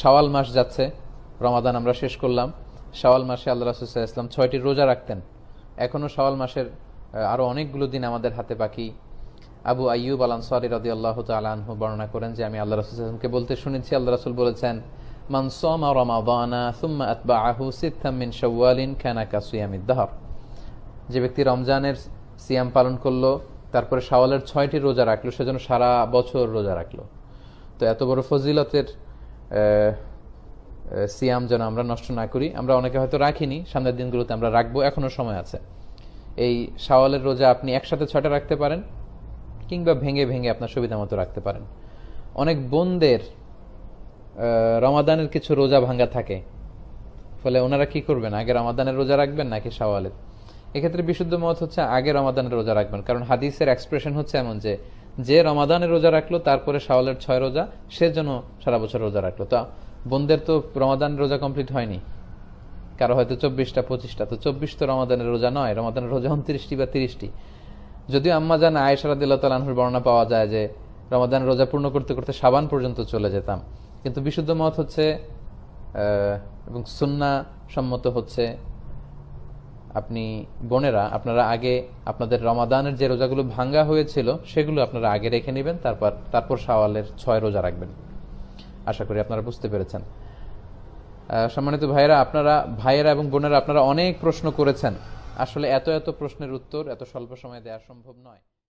শাওয়াল মাস যাচ্ছে রমাদান আমরা শেষ করলাম শাওয়াল মাসে আল্লাহ রসুল্লাহ ইসলাম ছয়টি রোজা রাখতেন এখনও শাওয়াল মাসের আরও অনেকগুলো দিন আমাদের হাতে পাকি আবু আইব আল আনসারি রদি আল্লাহ তালাহু বর্ণনা করেন যে আমি আল্লাহ রাসুলকে বলতে শুনেছি আল্লাহ রাসুল বলেছেন আহু যে ব্যক্তি রমজানের সিয়াম পালন করলো তারপরে শাওয়ালের ছয়টি রোজা রাখলো সেজন্য সারা বছর রোজা রাখলো তো এত বড় ফজিলতের সিয়াম যেন আমরা নষ্ট না করি আমরা অনেকে হয়তো রাখিনি সামনের দিনগুলোতে আমরা রাখবো এখনও সময় আছে এই সাওয়ালের রোজা আপনি একসাথে ছটা রাখতে পারেন কিংবা ভেঙে ভেঙে আপনার সুবিধা মতো রাখতে পারেন অনেক বোনদের রমাদানের কিছু রোজা ভাঙ্গা থাকে ফলে ওনারা কি করবেন আগে রমাদানের রোজা রাখবেন নাকি সাওয়ালের এক্ষেত্রে বিশুদ্ধ মত হচ্ছে আগে রমাদানের রোজা রাখবেন কারণ হাদিসের এক্সপ্রেশন হচ্ছে এমন যে যে রমাদানের রোজা রাখলো তারপরে সাওয়ালের ছয় রোজা সে যেন সারা বছর রোজা রাখলো তা বোনদের তো রমাদান রোজা কমপ্লিট হয়নি কারো হয়তো চব্বিশটা পঁচিশটা তো চব্বিশ তো রমাদানের রোজা নয় রমাদানের রোজা উনত্রিশটি বা তিরিশটি যদিও আম্মা জান আয়সারাদুল্লাহর বর্ণনা পাওয়া যায় যে রমাদান রোজা পূর্ণ করতে করতে সাবান পর্যন্ত চলে যেতাম কিন্তু বিশুদ্ধ মত হচ্ছে এবং সুন্না সম্মত হচ্ছে আপনি বোনেরা আপনারা আগে আপনাদের রমাদানের যে রোজাগুলো ভাঙ্গা হয়েছিল সেগুলো আপনারা আগে রেখে নেবেন তারপর তারপর সাওয়ালের ছয় রোজা রাখবেন আশা করি আপনারা বুঝতে পেরেছেন সম্মানিত ভাইয়েরা আপনারা ভাইয়েরা এবং বোনেরা আপনারা অনেক প্রশ্ন করেছেন আসলে এত এত প্রশ্নের উত্তর এত স্বল্প সময়ে দেওয়া সম্ভব নয়